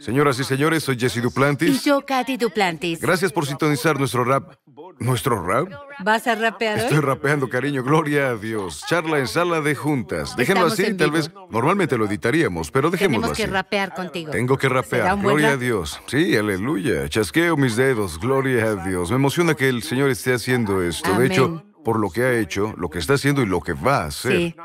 Señoras y señores, soy Jesse Duplantis. Y yo, Katy Duplantis. Gracias por sintonizar nuestro rap. ¿Nuestro rap? ¿Vas a rapear Estoy rapeando, cariño, gloria a Dios. Charla en sala de juntas. Déjenlo así, tal vez. Normalmente lo editaríamos, pero dejémoslo Tenemos que rapear contigo. Tengo que rapear, gloria a Dios. Sí, aleluya. Chasqueo mis dedos, gloria a Dios. Me emociona que el Señor esté haciendo esto. De hecho por lo que ha hecho, lo que está haciendo y lo que va a hacer.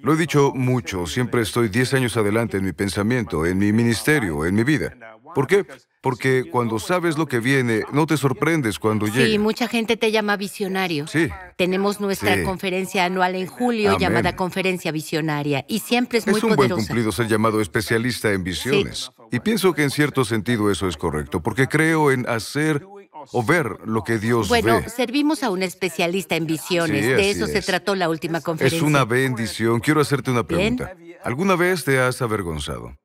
Lo he dicho mucho, siempre estoy 10 años adelante en mi pensamiento, en mi ministerio, en mi vida. ¿Por qué? Porque cuando sabes lo que viene, no te sorprendes cuando llega. Sí, mucha gente te llama visionario. Sí. Tenemos nuestra conferencia anual en julio llamada Conferencia Visionaria y siempre es muy poderosa. Es un buen cumplido ser llamado especialista en visiones. Y pienso que en cierto sentido eso es correcto, porque creo en hacer o ver lo que Dios bueno, ve. Bueno, servimos a un especialista en visiones. de eso se trató la última conferencia. Es una bendición. Quiero hacerte una pregunta. ¿Alguna vez te has avergonzado?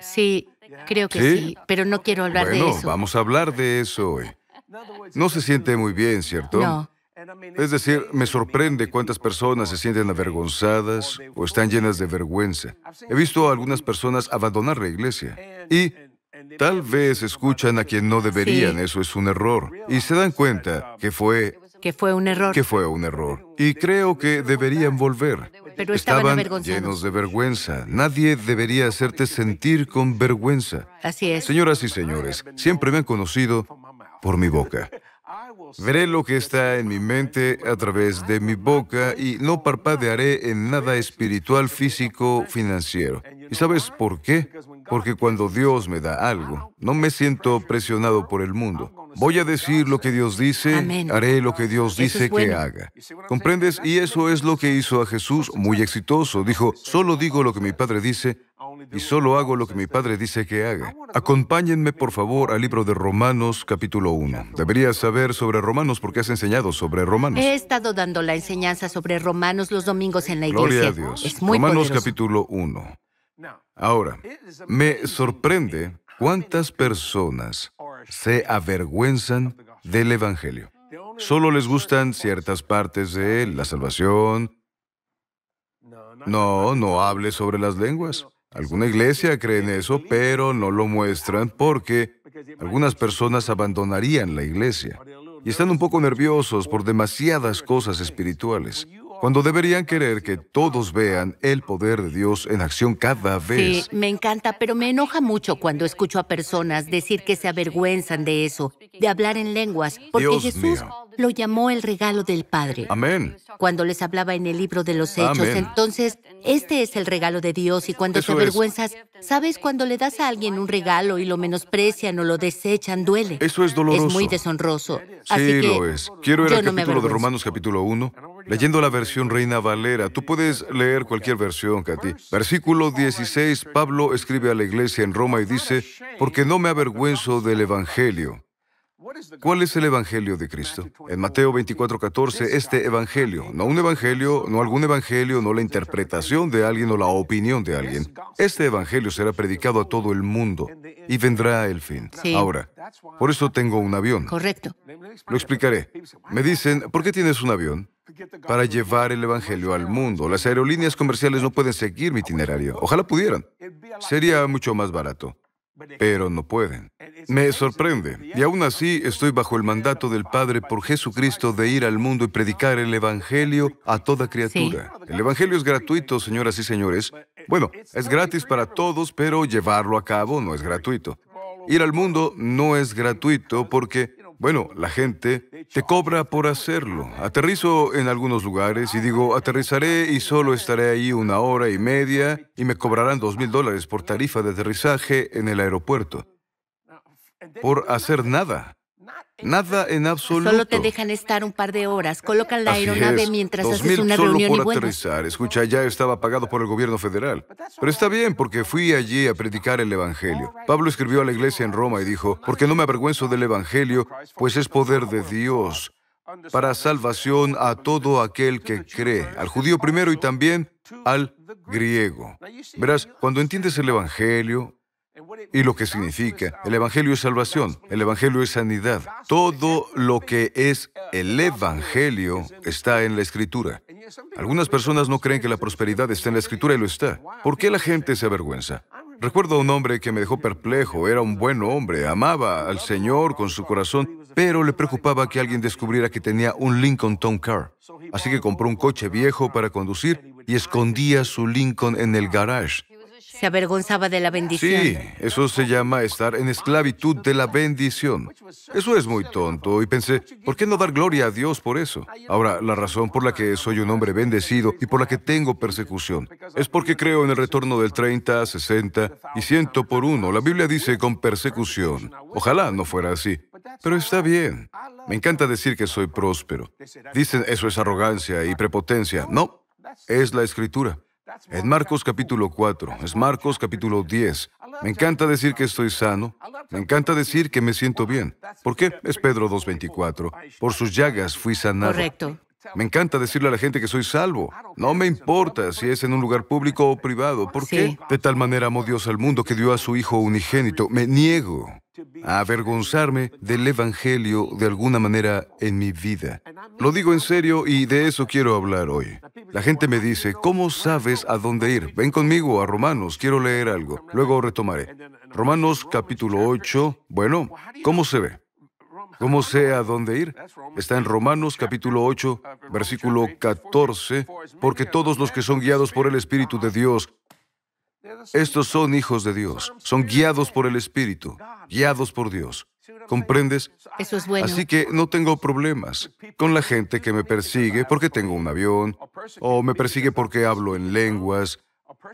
Sí, creo que sí, pero no quiero hablar de eso. Bueno, vamos a hablar de eso hoy. No se siente muy bien, ¿cierto? No. Es decir, me sorprende cuántas personas se sienten avergonzadas o están llenas de vergüenza. He visto a algunas personas abandonar la iglesia y Tal vez escuchan a quien no deberían, eso es un error. Y se dan cuenta que fue... Que fue un error. Que fue un error. Y creo que deberían volver. Pero estaban, llenos de vergüenza. Nadie debería hacerte sentir con vergüenza. Así es. Señoras y señores, siempre me han conocido por mi boca. Veré lo que está en mi mente a través de mi boca y no parpadearé en nada espiritual, físico, financiero. ¿Y sabes por qué? Porque cuando Dios me da algo, no me siento presionado por el mundo. Voy a decir lo que Dios dice, haré lo que Dios dice que haga. ¿Comprendes? Y eso es lo que hizo a Jesús muy exitoso. Dijo, solo digo lo que mi Padre dice y solo hago lo que mi padre dice que haga. Acompáñenme, por favor, al libro de Romanos capítulo 1. Deberías saber sobre Romanos porque has enseñado sobre Romanos. He estado dando la enseñanza sobre Romanos los domingos en la iglesia. Gloria a Dios. Es muy Romanos capítulo 1. Ahora, me sorprende cuántas personas se avergüenzan del Evangelio. Solo les gustan ciertas partes de él, la salvación. No, no hable sobre las lenguas. Alguna iglesia cree en eso, pero no lo muestran porque algunas personas abandonarían la iglesia y están un poco nerviosos por demasiadas cosas espirituales, cuando deberían querer que todos vean el poder de Dios en acción cada vez. Sí, me encanta, pero me enoja mucho cuando escucho a personas decir que se avergüenzan de eso, de hablar en lenguas, porque Jesús lo llamó el regalo del Padre. Amén. Cuando les hablaba en el libro de los Hechos, entonces, este es el regalo de Dios y cuando te avergüenzas, ¿sabes? Cuando le das a alguien un regalo y lo menosprecian o lo desechan, duele. Eso es doloroso. Es muy deshonroso. Así sí, lo es. Quiero ir al capítulo de Romanos capítulo 1. Leyendo la versión Reina Valera, tú puedes leer cualquier versión, Katy. Versículo 16, Pablo escribe a la iglesia en Roma y dice, porque no me avergüenzo del Evangelio ¿Cuál es el Evangelio de Cristo? En Mateo 24:14, este Evangelio, no un Evangelio, no algún Evangelio, no la interpretación de alguien o la opinión de alguien. Este Evangelio será predicado a todo el mundo y vendrá el fin. Ahora, por eso tengo un avión. Correcto. Lo explicaré. Me dicen, ¿por qué tienes un avión? Para llevar el Evangelio al mundo. Las aerolíneas comerciales no pueden seguir mi itinerario. Ojalá pudieran. Sería mucho más barato pero no pueden. Me sorprende, y aún así estoy bajo el mandato del Padre por Jesucristo de ir al mundo y predicar el Evangelio a toda criatura. El Evangelio es gratuito, señoras y señores. Bueno, es gratis para todos, pero llevarlo a cabo no es gratuito. Ir al mundo no es gratuito porque bueno, la gente te cobra por hacerlo. Aterrizo en algunos lugares y digo, aterrizaré y solo estaré ahí una hora y media y me cobrarán dos mil dólares por tarifa de aterrizaje en el aeropuerto. Por hacer nada. Nada en absoluto. Solo te dejan estar un par de horas. Colocan la aeronave mientras haces una reunión aterrizar. Escucha, ya estaba pagado por el gobierno federal. Pero está bien, porque fui allí a predicar el evangelio. Pablo escribió a la iglesia en Roma y dijo, porque no me avergüenzo del evangelio, pues es poder de Dios para salvación a todo aquel que cree, al judío primero y también al griego. Verás, cuando entiendes el Evangelio, y lo que significa. El Evangelio es salvación, el Evangelio es sanidad. Todo lo que es el Evangelio está en la Escritura. Algunas personas no creen que la prosperidad está en la Escritura y lo está. ¿Por qué la gente se avergüenza? Recuerdo a un hombre que me dejó perplejo, era un buen hombre, amaba al Señor con su corazón, pero le preocupaba que alguien descubriera que tenía un Lincoln Town Car. Así que compró un coche viejo para conducir y escondía su Lincoln en el garage se avergonzaba de la bendición. Sí, eso se llama estar en esclavitud de la bendición. Eso es muy tonto y pensé, ¿por qué no dar gloria a Dios por eso? Ahora, la razón por la que soy un hombre bendecido y por la que tengo persecución es porque creo en el retorno del 30, 60 y 100 por uno. La Biblia dice con persecución. Ojalá no fuera así, pero está bien. Me encanta decir que soy próspero. Dicen eso es arrogancia y prepotencia. No, es la escritura. En Marcos capítulo 4, es Marcos capítulo 10. Me encanta decir que estoy sano, me encanta decir que me siento bien. ¿Por qué? Es Pedro 2.24. Por sus llagas fui sanado. Correcto. Me encanta decirle a la gente que soy salvo. No me importa si es en un lugar público o privado. ¿Por qué? De tal manera amó Dios al mundo que dio a su Hijo unigénito. Me niego a avergonzarme del Evangelio de alguna manera en mi vida. Lo digo en serio y de eso quiero hablar hoy. La gente me dice, ¿cómo sabes a dónde ir? Ven conmigo a Romanos, quiero leer algo. Luego retomaré. Romanos capítulo 8. Bueno, ¿cómo se ve? ¿Cómo sé a dónde ir? Está en Romanos capítulo 8, versículo 14, porque todos los que son guiados por el Espíritu de Dios, estos son hijos de Dios, son guiados por el Espíritu, guiados por Dios. ¿Comprendes? Eso es bueno. Así que no tengo problemas con la gente que me persigue porque tengo un avión, o me persigue porque hablo en lenguas,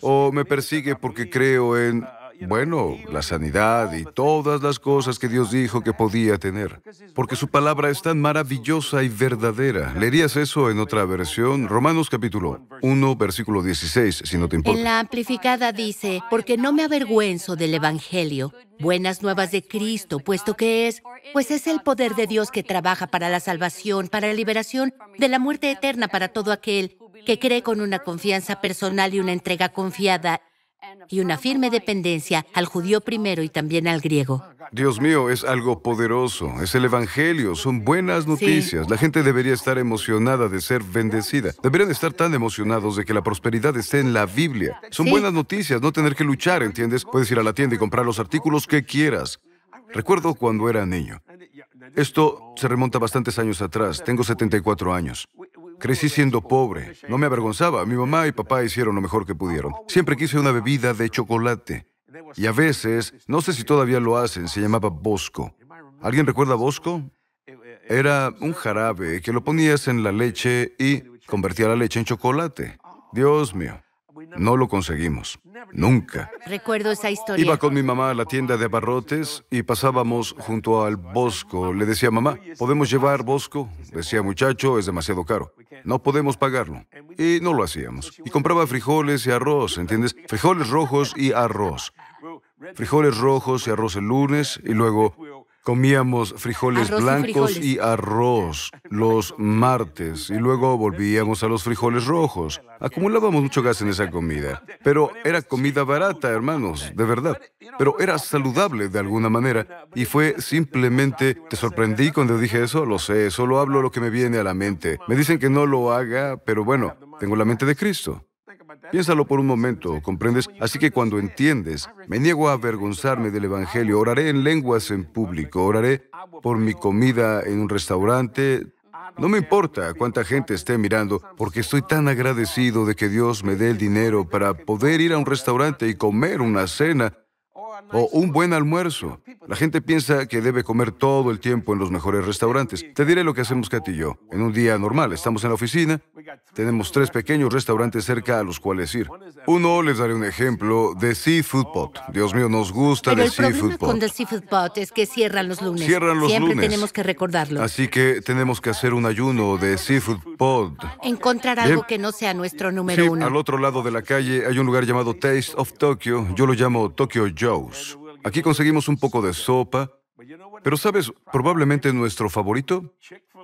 o me persigue porque creo en bueno, la sanidad y pues, todas las cosas que Dios dijo que podía tener, porque su palabra es tan pues, maravillosa pues, y verdadera. Leerías eso en otra versión, Romanos capítulo 1, versículo 16, si no te importa. En la amplificada dice, porque no me avergüenzo del Evangelio, buenas nuevas de Cristo, puesto que es, pues es el poder de Dios que trabaja para la salvación, para la liberación de la muerte eterna para todo aquel que cree con una confianza personal y una entrega confiada y una firme dependencia al judío primero y también al griego. Dios mío, es algo poderoso, es el Evangelio, son buenas noticias. La gente debería estar emocionada de ser bendecida. Deberían estar tan emocionados de que la prosperidad esté en la Biblia. Son buenas noticias, no tener que luchar, ¿entiendes? Puedes ir a la tienda y comprar los artículos que quieras. Recuerdo cuando era niño. Esto se remonta bastantes años atrás, tengo 74 años. Crecí siendo pobre, no me avergonzaba. Mi mamá y papá hicieron lo mejor que pudieron. Siempre quise una bebida de chocolate. Y a veces, no sé si todavía lo hacen, se llamaba Bosco. ¿Alguien recuerda Bosco? Era un jarabe que lo ponías en la leche y convertía la leche en chocolate. Dios mío. No lo conseguimos. Nunca. Recuerdo esa historia. Iba con mi mamá a la tienda de abarrotes y pasábamos junto al Bosco. Le decía, mamá, ¿podemos llevar Bosco? Decía, muchacho, es demasiado caro. No podemos pagarlo. Y no lo hacíamos. Y compraba frijoles y arroz, ¿entiendes? Frijoles rojos y arroz. Frijoles rojos y arroz el lunes y luego Comíamos frijoles blancos y, arroz los martes y luego volvíamos a los frijoles rojos. Acumulábamos mucho gas en esa comida, pero era comida barata, hermanos, de verdad. Pero era saludable de alguna manera y fue simplemente, te sorprendí cuando dije eso, lo sé, solo hablo lo que me viene a la mente. Me dicen que no lo haga, pero bueno, tengo la mente de Cristo. Piénsalo por un momento, ¿comprendes? Así que cuando entiendes, me niego a avergonzarme del Evangelio, oraré en lenguas en público, oraré por mi comida en un restaurante. No me importa cuánta gente esté mirando, porque estoy tan agradecido de que Dios me dé el dinero para poder ir a un restaurante y comer una cena o un buen almuerzo. La gente piensa que debe comer todo el tiempo en los mejores restaurantes. Te diré lo que hacemos Kat y yo. En un día normal, estamos en la oficina, tenemos tres pequeños restaurantes cerca a los cuales ir. Uno, les daré un ejemplo, de Seafood Pot. Dios mío, nos gusta Pero el problema con Seafood Pot es que cierran los lunes. Cierran los Siempre tenemos que recordarlo. Así que tenemos que hacer un ayuno de Seafood Pot. Encontrar algo que no sea nuestro número uno. Al otro lado de la calle hay un lugar llamado Taste of Tokyo. Yo lo llamo Tokyo Joe's. Aquí conseguimos un poco de sopa, pero sabes, probablemente nuestro favorito,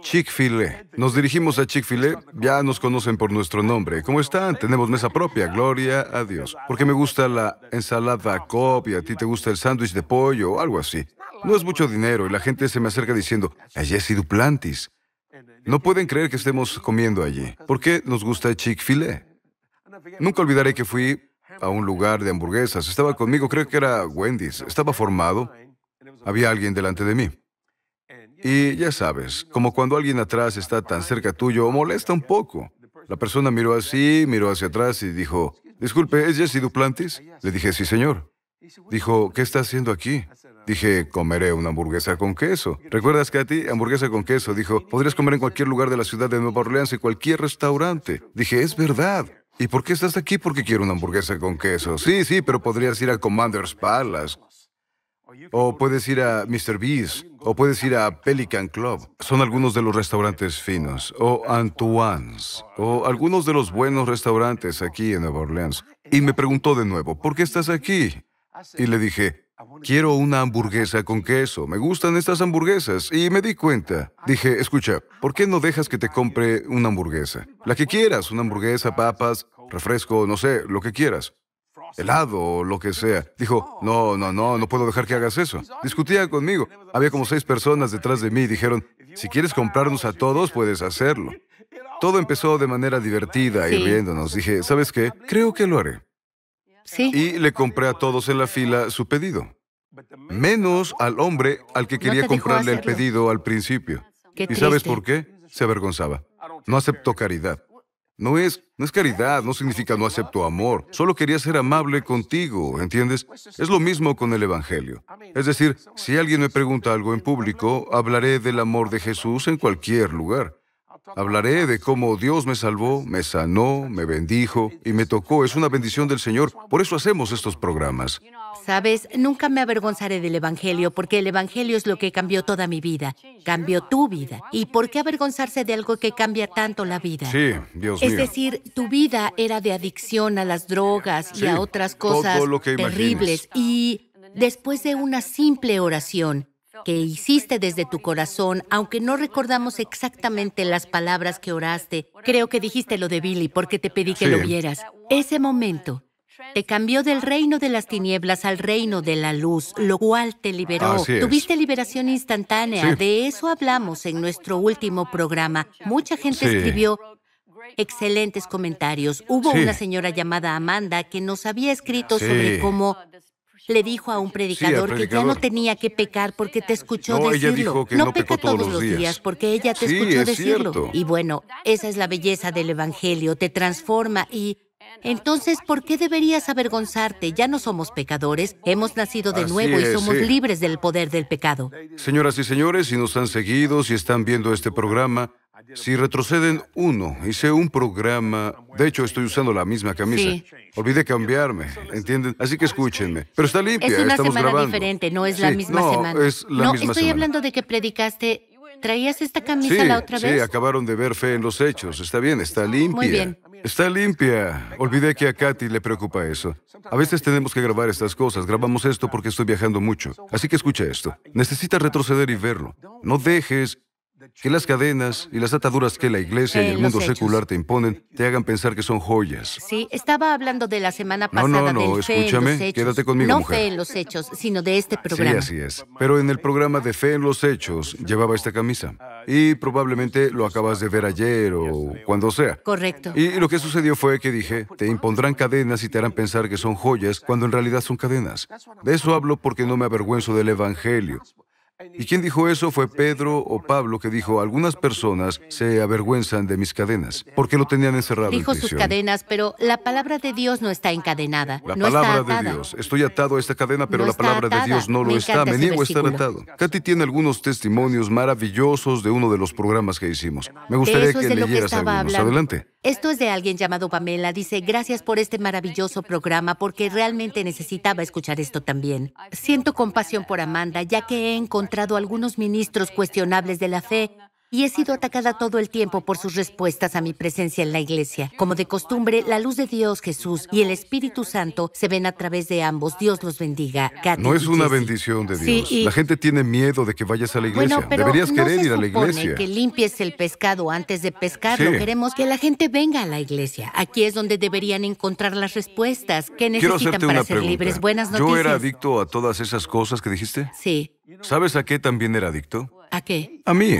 Chick-fil-A. Nos dirigimos a Chick-fil-A, ya nos conocen por nuestro nombre. ¿Cómo están? Tenemos mesa propia, gloria a Dios. Porque me gusta la ensalada copia? a ti te gusta el sándwich de pollo o algo así. No es mucho dinero y la gente se me acerca diciendo, he sido plantis. No pueden creer que estemos comiendo allí. ¿Por qué nos gusta Chick-fil-A? Nunca olvidaré que fui a un lugar de hamburguesas. Estaba conmigo, creo que era Wendy's. Estaba formado. Había alguien delante de mí. Y ya sabes, como cuando alguien atrás está tan cerca tuyo, molesta un poco. La persona miró así, miró hacia atrás y dijo, disculpe, ¿es Jesse Duplantis? Le dije, sí, señor. Dijo, ¿qué está haciendo aquí? Dije, comeré una hamburguesa con queso. ¿Recuerdas, Katy? Hamburguesa con queso. Dijo, podrías comer en cualquier lugar de la ciudad de Nueva Orleans y cualquier restaurante. Dije, es verdad. ¿Y por qué estás aquí? Porque quiero una hamburguesa con queso. Sí, sí, pero podrías ir a Commander's Palace. O puedes ir a Mr. Beast. O puedes ir a Pelican Club. Son algunos de los restaurantes finos. O Antoine's. O algunos de los buenos restaurantes aquí en Nueva Orleans. Y me preguntó de nuevo, ¿por qué estás aquí? Y le dije, Quiero una hamburguesa con queso. Me gustan estas hamburguesas. Y me di cuenta. Dije, escucha, ¿por qué no dejas que te compre una hamburguesa? La que quieras, una hamburguesa, papas, refresco, no sé, lo que quieras. Helado o lo que sea. Dijo, no, no, no, no puedo dejar que hagas eso. Discutía conmigo. Había como seis personas detrás de mí y dijeron, si quieres comprarnos a todos, puedes hacerlo. Todo empezó de manera divertida y riéndonos. Dije, ¿sabes qué? Creo que lo haré. Y le compré a todos en la fila su pedido. Menos al hombre al que quería comprarle el pedido al principio. ¿Y sabes por qué? Se avergonzaba. No aceptó caridad. No es, no es caridad, no significa no acepto amor. Solo quería ser amable contigo, ¿entiendes? Es lo mismo con el Evangelio. Es decir, si alguien me pregunta algo en público, hablaré del amor de Jesús en cualquier lugar. Hablaré de cómo Dios me salvó, me sanó, me bendijo y me tocó. Es una bendición del Señor. Por eso hacemos estos programas. Sabes, nunca me avergonzaré del Evangelio porque el Evangelio es lo que cambió toda mi vida, cambió tu vida. ¿Y por qué avergonzarse de algo que cambia tanto la vida? Sí, Dios mío. Es decir, tu vida era de adicción a las drogas y a otras cosas terribles. Y después de una simple oración, que hiciste desde tu corazón, aunque no recordamos exactamente las palabras que oraste. Creo que dijiste lo de Billy porque te pedí que lo vieras. Ese momento te cambió del reino de las tinieblas al reino de la luz, lo cual te liberó. Tuviste liberación instantánea. De eso hablamos en nuestro último programa. Mucha gente escribió excelentes comentarios. Hubo una señora llamada Amanda que nos había escrito sobre cómo le dijo a un predicador, que ya no tenía que pecar porque te escuchó decirlo. no, peca todos, los días. porque ella te escuchó decirlo. Y bueno, esa es la belleza del Evangelio, te transforma y entonces, ¿por qué deberías avergonzarte? Ya no somos pecadores, hemos nacido de nuevo y somos libres del poder del pecado. Señoras y señores, si nos han seguido, si están viendo este programa, si retroceden uno, hice un programa, de hecho estoy usando la misma camisa. Sí. Olvidé cambiarme, ¿entienden? Así que escúchenme. Pero está limpia, Es una semana diferente, no es la misma semana. no, estoy hablando de que predicaste traías esta camisa la otra vez. Sí, acabaron de ver fe en los hechos. Está bien, está limpia. Muy bien. Está limpia. Olvidé que a Katy le preocupa eso. A veces tenemos que grabar estas cosas. Grabamos esto porque estoy viajando mucho. Así que escucha esto. Necesitas retroceder y verlo. No dejes que las cadenas y las ataduras que la iglesia y el eh, mundo secular te imponen te hagan pensar que son joyas. Sí, estaba hablando de la semana pasada. No, no, del fe en los hechos. quédate conmigo. No fe en los hechos, sino de este programa. Sí, así es. Pero en el programa de fe en los hechos llevaba esta camisa. Y probablemente lo acabas de ver ayer o cuando sea. Correcto. Y lo que sucedió fue que dije, te impondrán cadenas y te harán pensar que son joyas cuando en realidad son cadenas. De eso hablo porque no me avergüenzo del Evangelio. Y quien dijo eso fue Pedro o Pablo, que dijo, algunas personas se avergüenzan de mis cadenas, porque lo tenían encerrado. Dijo sus cadenas, pero la palabra de Dios no está encadenada. La palabra de Dios. Estoy atado a esta cadena, pero la palabra de Dios no lo está. Me niego a estar atado. Katy tiene algunos testimonios maravillosos de uno de los programas que hicimos. Me gustaría que leyeras que algunos. Adelante. Esto es de alguien llamado Pamela. Dice, gracias por este maravilloso programa, porque realmente necesitaba escuchar esto también. Siento compasión por Amanda, ya que he encontrado algunos ministros cuestionables de la fe y he sido atacada todo el tiempo por sus respuestas a mi presencia en la iglesia. Como de costumbre, la luz de Dios, Jesús y el Espíritu Santo se ven a través de ambos. Dios los bendiga. no es una bendición de Dios. La gente tiene miedo de que vayas a la iglesia. Deberías querer ir a la iglesia. Que limpies el pescado antes de pescarlo. Queremos que la gente venga a la iglesia. Aquí es donde deberían encontrar las respuestas que necesitan para ser libres. Buenas noticias. ¿Yo era adicto a todas esas cosas que dijiste? Sí. ¿Sabes a qué también era adicto? ¿A qué? A mí.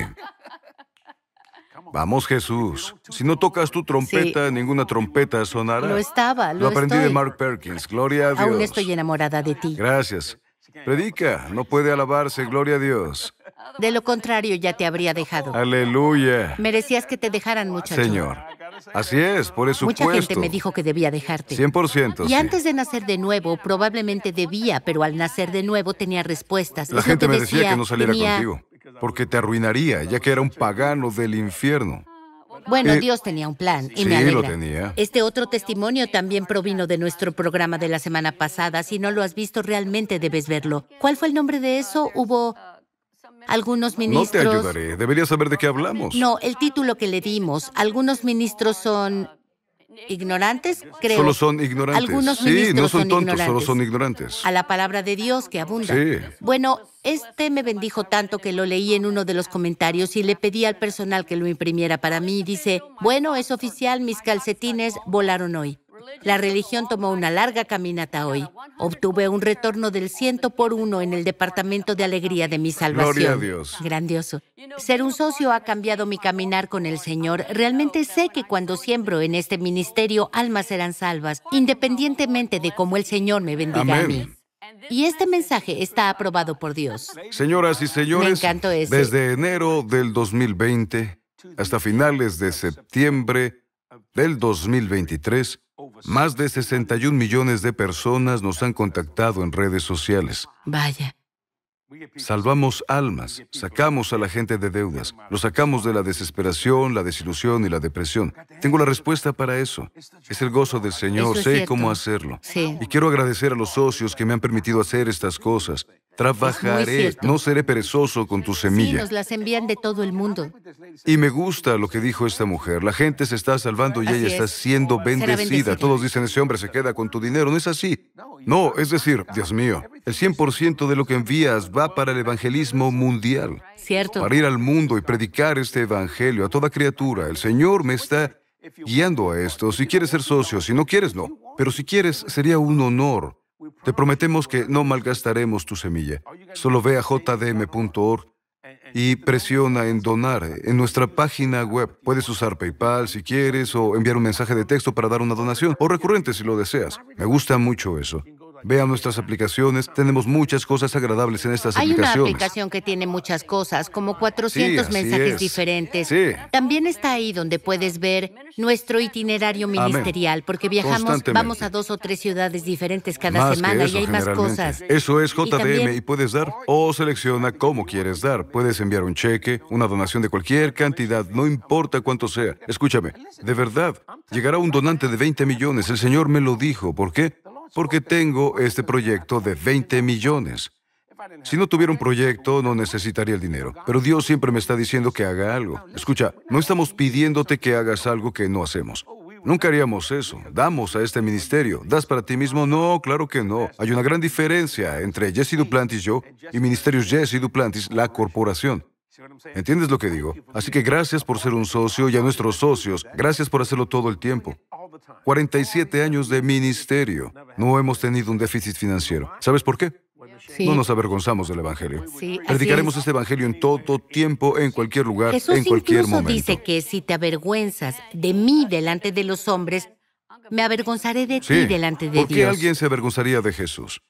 Vamos Jesús, si no tocas tu trompeta, ninguna trompeta sonará. Lo estaba, lo, lo aprendí de Mark Perkins, gloria a Dios. Aún estoy enamorada de ti. Gracias. Predica, no puede alabarse, gloria a Dios. De lo contrario, ya te habría dejado. Aleluya. Merecías que te dejaran, muchacho. Señor. Así es, por eso. Mucha gente me dijo que debía dejarte. 100%. Y antes de nacer de nuevo, probablemente debía, pero al nacer de nuevo tenía respuestas. La gente me decía, que no saliera contigo porque te arruinaría, ya que era un pagano del infierno. Bueno, eh, Dios tenía un plan y me alegra. lo tenía. Este otro testimonio también provino de nuestro programa de la semana pasada. Si no lo has visto, realmente debes verlo. ¿Cuál fue el nombre de eso? Hubo algunos ministros... No te ayudaré. Deberías saber de qué hablamos. No, el título que le dimos. Algunos ministros son ignorantes, creo. Solo son ignorantes. Algunos sí, no son, tontos, solo son ignorantes. A la palabra de Dios que abunda. Bueno, este me bendijo tanto que lo leí en uno de los comentarios y le pedí al personal que lo imprimiera para mí. Dice, bueno, es oficial, mis calcetines volaron hoy. La religión tomó una larga caminata hoy. Obtuve un retorno del ciento por uno en el Departamento de Alegría de mi salvación. Gloria a Dios. Grandioso. Ser un socio ha cambiado mi caminar con el Señor. Realmente sé que cuando siembro en este ministerio, almas serán salvas, independientemente de cómo el Señor me bendiga a mí. Y este mensaje está aprobado por Dios. Señoras y señores, desde enero del 2020 hasta finales de septiembre del 2023, más de 61 millones de personas nos han contactado en redes sociales. Vaya. Salvamos almas, sacamos a la gente de deudas, lo sacamos de la desesperación, la desilusión y la depresión. Tengo la respuesta para eso. Es el gozo del Señor, sé cómo hacerlo. Y quiero agradecer a los socios que me han permitido hacer estas cosas. Trabajaré, no seré perezoso con tu semilla. Sí, nos las envían de todo el mundo. Y me gusta lo que dijo esta mujer. La gente se está salvando y ella está siendo bendecida. bendecida. Todos dicen, ese hombre se queda con tu dinero. No es así. No, es decir, Dios mío, el 100% de lo que envías va para el evangelismo mundial. Para ir al mundo y predicar este evangelio a toda criatura. El Señor me está guiando a esto. Si quieres ser socio, si no quieres, no. Pero si quieres, sería un honor. Te prometemos que no malgastaremos tu semilla. Solo ve a jdm.org y presiona en donar. En nuestra página web puedes usar PayPal si quieres o enviar un mensaje de texto para dar una donación o recurrente si lo deseas. Me gusta mucho eso. Vean nuestras aplicaciones, tenemos muchas cosas agradables en estas aplicaciones. Hay una aplicación que tiene muchas cosas, como 400 mensajes diferentes. Sí. También está ahí donde puedes ver nuestro itinerario ministerial, porque viajamos, vamos a dos o tres ciudades diferentes cada semana y hay más cosas. Eso es JDM y, y, puedes dar o selecciona cómo quieres dar. Puedes enviar un cheque, una donación de cualquier cantidad, no importa cuánto sea. Escúchame, de verdad, llegará un donante de 20 millones, el Señor me lo dijo. ¿Por qué? porque tengo este proyecto de 20 millones. Si no tuviera un proyecto, no necesitaría el dinero. Pero Dios siempre me está diciendo que haga algo. Escucha, no estamos pidiéndote que hagas algo que no hacemos. Nunca haríamos eso. Damos a este ministerio. ¿Das para ti mismo? No, claro que no. Hay una gran diferencia entre Jesse Duplantis yo y Ministerios Jesse Duplantis, la corporación. ¿Entiendes lo que digo? Así que gracias por ser un socio y a nuestros socios. Gracias por hacerlo todo el tiempo. 47 años de ministerio. No hemos tenido un déficit financiero. ¿Sabes por qué? No nos avergonzamos del Evangelio. Predicaremos este Evangelio en todo tiempo, en cualquier lugar, en cualquier incluso momento. dice que si te avergüenzas de mí delante de los hombres, me avergonzaré de ti delante de Dios. ¿Por qué alguien se avergonzaría de Jesús?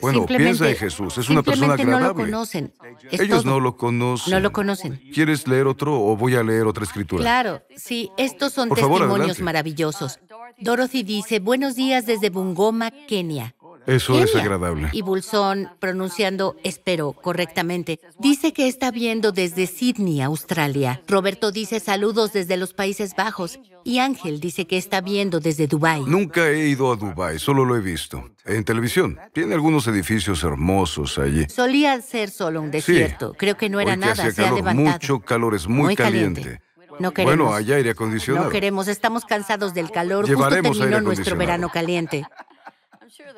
Bueno, piensa en Jesús, es una persona agradable. no conocen. Ellos no lo conocen. No lo conocen. ¿Quieres leer otro o voy a leer otra escritura? Claro, sí, estos son testimonios maravillosos. Dorothy dice, buenos días desde Bungoma, Kenia. Eso es agradable. Y Bulsón, pronunciando espero correctamente, dice que está viendo desde Sydney, Australia. Roberto dice saludos desde los Países Bajos. Y Ángel dice que está viendo desde Dubái. Nunca he ido a Dubái, solo lo he visto. En televisión. Tiene algunos edificios hermosos allí. Solía ser solo un desierto. Creo que no era nada. se ha levantado. Mucho calor, es muy, caliente. No queremos. Bueno, hay aire acondicionado. No queremos, estamos cansados del calor. Llevaremos Justo terminó nuestro verano caliente.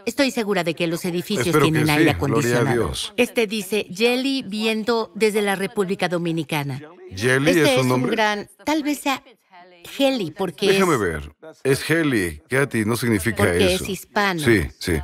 Estoy segura de que los edificios tienen aire acondicionado. Este dice Jelly viendo desde la República Dominicana. Jelly este es, un, nombre? gran, tal vez sea Heli porque Déjame ver. Es Heli, Katy, no significa porque es hispano. Sí, sí.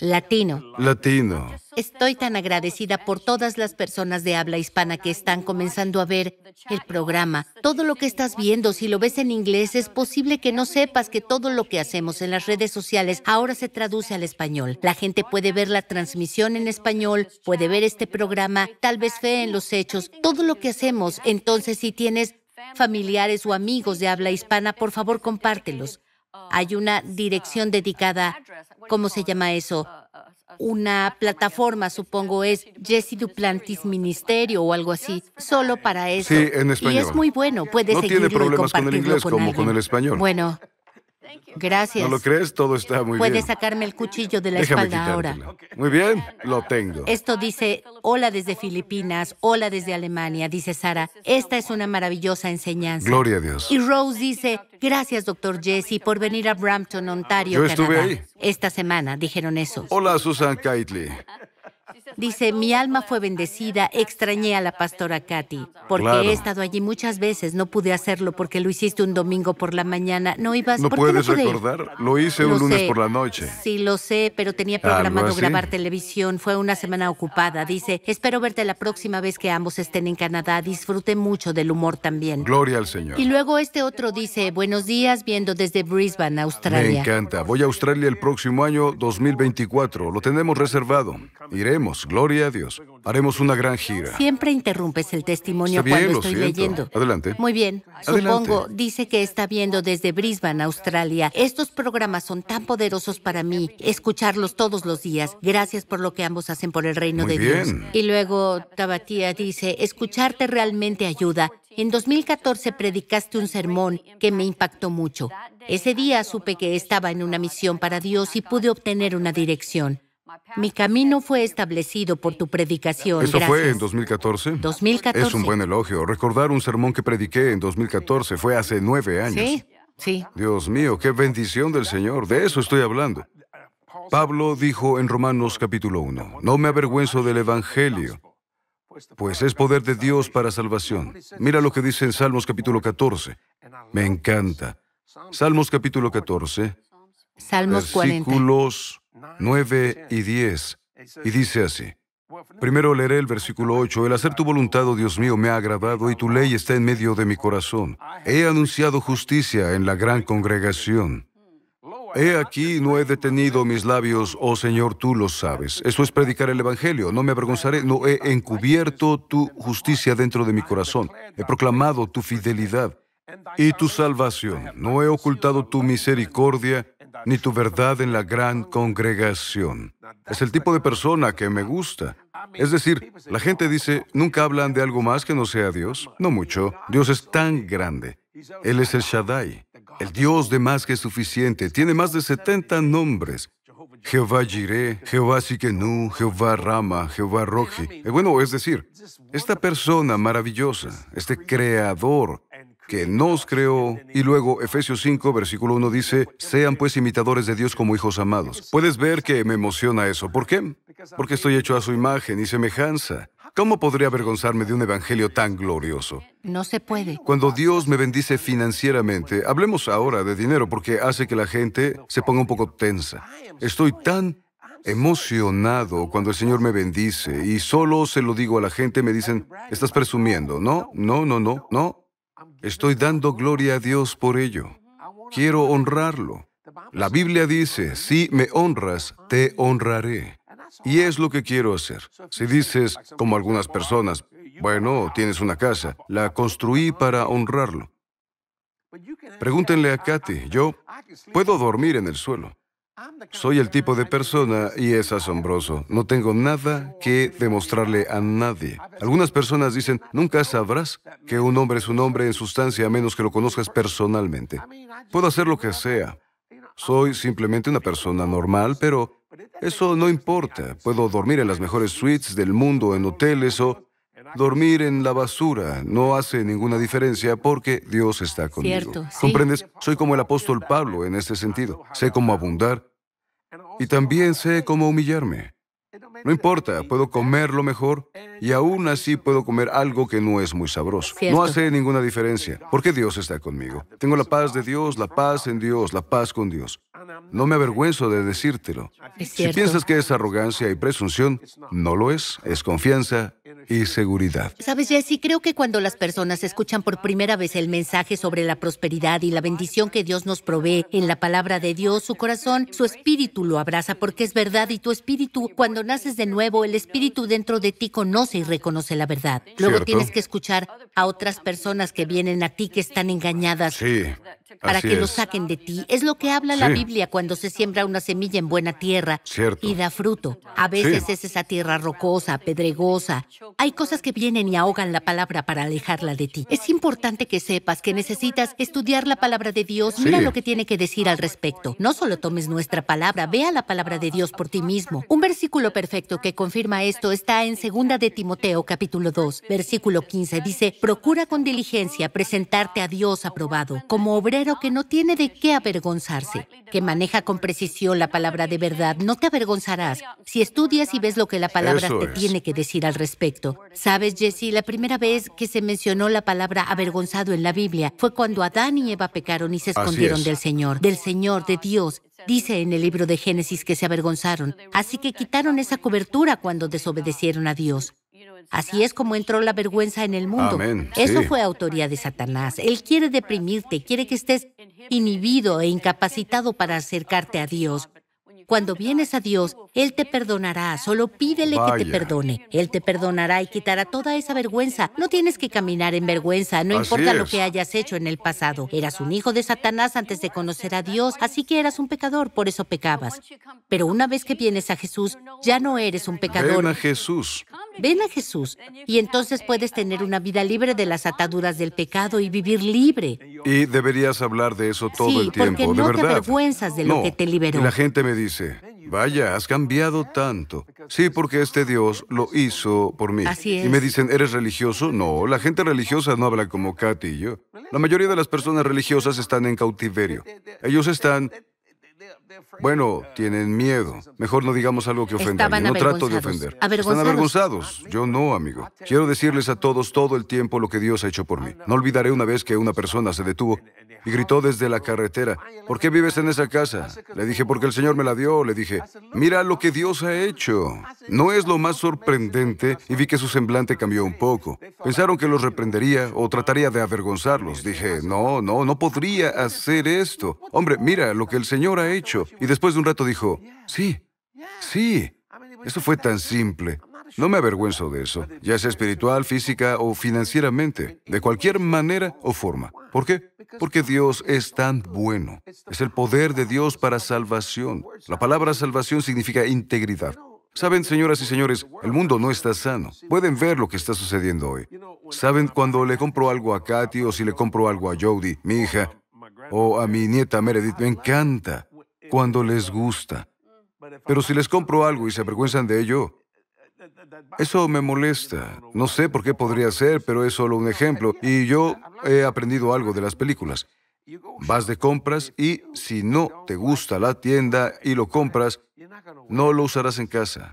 Latino. Latino. Estoy tan agradecida por todas las personas de habla hispana que están comenzando a ver el programa. Todo lo que estás viendo, si lo ves en inglés, es posible que no sepas que todo lo que hacemos en las redes sociales ahora se traduce al español. La gente puede ver la transmisión en español, puede ver este programa, tal vez fe en los hechos, todo lo que hacemos. Entonces, si tienes familiares o amigos de habla hispana, por favor compártelos hay una dirección dedicada, ¿cómo se llama eso? Una plataforma, supongo, es Jesse Duplantis Ministerio o algo así, solo para eso. Sí, en español. Y es muy bueno, puedes seguirlo problemas con el inglés como con el español. Bueno, Gracias. ¿No lo crees? Todo está muy bien. Puedes sacarme el cuchillo de la espalda ahora. Muy bien, lo tengo. Esto dice, hola desde Filipinas, hola desde Alemania, dice Sara. Esta es una maravillosa enseñanza. Gloria a Dios. Y Rose dice, gracias, doctor Jesse, por venir a Brampton, Ontario, Yo estuve ahí. Esta semana dijeron eso. Hola, Susan Kaitley. Dice, mi alma fue bendecida, extrañé a la pastora Katy, porque he estado allí muchas veces, no pude hacerlo porque lo hiciste un domingo por la mañana. No ibas No ¿por puedes no pude recordar, lo hice un lunes por la noche. Sí, lo sé, pero tenía programado grabar televisión, fue una semana ocupada. Dice, espero verte la próxima vez que ambos estén en Canadá, Disfrute mucho del humor también. Gloria al Señor. Y luego este otro dice, buenos días, viendo desde Brisbane, Australia. Me encanta, voy a Australia el próximo año 2024, lo tenemos reservado, iremos. Gloria a Dios. Haremos una gran gira. Siempre interrumpes el testimonio cuando estoy leyendo. Adelante. Muy bien. Supongo, dice que está viendo desde Brisbane, Australia. Estos programas son tan poderosos para mí, escucharlos todos los días. Gracias por lo que ambos hacen por el reino de Dios. Y luego Tabatía dice, escucharte realmente ayuda. En 2014 predicaste un sermón que me impactó mucho. Ese día supe que estaba en una misión para Dios y pude obtener una dirección. Mi camino fue establecido por tu predicación. Eso fue en 2014. 2014. Es un buen elogio. Recordar un sermón que prediqué en 2014 fue hace nueve años. Sí, sí. Dios mío, qué bendición del Señor. De eso estoy hablando. Pablo dijo en Romanos capítulo 1, no me avergüenzo del Evangelio, pues es poder de Dios para salvación. Mira lo que dice en Salmos capítulo 14. Me encanta. Salmos capítulo 14. Salmos versículos 9 y 10, y dice así. Primero leeré el versículo 8. El hacer tu voluntad, oh Dios mío, me ha agravado y tu ley está en medio de mi corazón. He anunciado justicia en la gran congregación. He aquí, no he detenido mis labios, oh Señor, tú lo sabes. Eso es predicar el Evangelio. No me avergonzaré, no he encubierto tu justicia dentro de mi corazón. He proclamado tu fidelidad y tu salvación. No he ocultado tu misericordia ni tu verdad en la gran congregación. Es el tipo de persona que me gusta. Es decir, la gente dice, nunca hablan de algo más que no sea Dios. No mucho. Dios es tan grande. Él es el Shaddai, el Dios de más que suficiente. Tiene más de 70 nombres. Jehová Jireh, Jehová Siquenú, Jehová Rama, Jehová Roji. Eh, bueno, es decir, esta persona maravillosa, este creador, que nos creó. Y luego Efesios 5, versículo 1 dice, sean pues imitadores de Dios como hijos amados. Puedes ver que me emociona eso. ¿Por qué? Porque estoy hecho a su imagen y semejanza. ¿Cómo podría avergonzarme de un evangelio tan glorioso? No se puede. Cuando Dios me bendice financieramente, hablemos ahora de dinero porque hace que la gente se ponga un poco tensa. Estoy tan emocionado cuando el Señor me bendice y solo se lo digo a la gente, me dicen, estás presumiendo. No, no, no, no, no. Estoy dando gloria a Dios por ello. Quiero honrarlo. La Biblia dice, si me honras, te honraré. Y es lo que quiero hacer. Si dices, como algunas personas, bueno, tienes una casa, la construí para honrarlo. Pregúntenle a Katy, yo puedo dormir en el suelo. Soy el tipo de persona y es asombroso. No tengo nada que demostrarle a nadie. Algunas personas dicen, nunca sabrás que un hombre es un hombre en sustancia a menos que lo conozcas personalmente. Puedo hacer lo que sea. Soy simplemente una persona normal, pero eso no importa. Puedo dormir en las mejores suites del mundo, en hoteles o dormir en la basura no hace ninguna diferencia porque Dios está conmigo. ¿Comprendes? Soy como el apóstol Pablo en este sentido. Sé cómo abundar y también sé cómo humillarme. No importa, puedo comer lo mejor y aún así puedo comer algo que no es muy sabroso. No hace ninguna diferencia, porque Dios está conmigo. Tengo la paz de Dios, la paz en Dios, la paz con Dios. No me avergüenzo de decírtelo. Si piensas que es arrogancia y presunción, no lo es, es confianza y seguridad. Sabes, Jesse, creo que cuando las personas escuchan por primera vez el mensaje sobre la prosperidad y la bendición que Dios nos provee en la palabra de Dios, su corazón, su espíritu lo abraza porque es verdad y tu espíritu, cuando naces de nuevo, el espíritu dentro de ti conoce y reconoce la verdad. Luego tienes que escuchar a otras personas que vienen a ti que están engañadas. Sí, para que lo saquen de ti. Es lo que habla la Biblia cuando se siembra una semilla en buena tierra y da fruto. A veces es esa tierra rocosa, pedregosa. Hay cosas que vienen y ahogan la palabra para alejarla de ti. Es importante que sepas que necesitas estudiar la palabra de Dios. Mira lo que tiene que decir al respecto. No solo tomes nuestra palabra, vea la palabra de Dios por ti mismo. Un versículo perfecto que confirma esto está en 2 de Timoteo capítulo 2, versículo 15. Dice, procura con diligencia presentarte a Dios aprobado, como obrero pero que no tiene de qué avergonzarse, que maneja con precisión la palabra de verdad. No te avergonzarás si estudias y ves lo que la palabra te tiene que decir al respecto. Sabes, Jesse, la primera vez que se mencionó la palabra avergonzado en la Biblia fue cuando Adán y Eva pecaron y se escondieron del Señor, del Señor, de Dios. Dice en el libro de Génesis que se avergonzaron, así que quitaron esa cobertura cuando desobedecieron a Dios. Así es como entró la vergüenza en el mundo. Eso fue autoría de Satanás. Él quiere deprimirte, quiere que estés inhibido e incapacitado para acercarte a Dios. Cuando vienes a Dios, él te perdonará, solo pídele que te perdone. Él te perdonará y quitará toda esa vergüenza. No tienes que caminar en vergüenza, no importa lo que hayas hecho en el pasado. Eras un hijo de Satanás antes de conocer a Dios, así que eras un pecador, por eso pecabas. Pero una vez que vienes a Jesús, ya no eres un pecador. Ven a Jesús. Ven a Jesús y entonces puedes tener una vida libre de las ataduras del pecado y vivir libre. Y deberías hablar de eso todo el tiempo, porque no de verdad. te avergüenzas de lo que te liberó. la gente me dice, Vaya, has cambiado tanto. Sí, porque este Dios lo hizo por mí. Así es. Y me dicen, ¿eres religioso? No, la gente religiosa no habla como Katy y yo. La mayoría de las personas religiosas están en cautiverio. Ellos están bueno, tienen miedo. Mejor no digamos algo que ofenda. No trato de ofender. Están avergonzados. Yo no, amigo. Quiero decirles a todos todo el tiempo lo que Dios ha hecho por mí. No olvidaré una vez que una persona se detuvo y gritó desde la carretera, ¿por qué vives en esa casa? Le dije, porque el Señor me la dio. Le dije, mira lo que Dios ha hecho. No es lo más sorprendente y vi que su semblante cambió un poco. Pensaron que los reprendería o trataría de avergonzarlos. Dije, no, no, no podría hacer esto. Hombre, mira lo que el Señor ha hecho. Y después de un rato dijo, sí, sí. Eso fue tan simple. No me avergüenzo de eso, ya sea espiritual, física o financieramente, de cualquier manera o forma. ¿Por qué? Porque Dios es tan bueno. Es el poder de Dios para salvación. La palabra salvación significa integridad. Saben, señoras y señores, el mundo no está sano. Pueden ver lo que está sucediendo hoy. Saben, cuando le compro algo a Katy o si le compro algo a Jody, mi hija, o a mi nieta Meredith, me encanta cuando les gusta. Pero si les compro algo y se avergüenzan de ello, eso me molesta. No sé por qué podría ser, pero es solo un ejemplo. Y yo he aprendido algo de las películas. Vas de compras y si no te gusta la tienda y lo compras, no lo usarás en casa.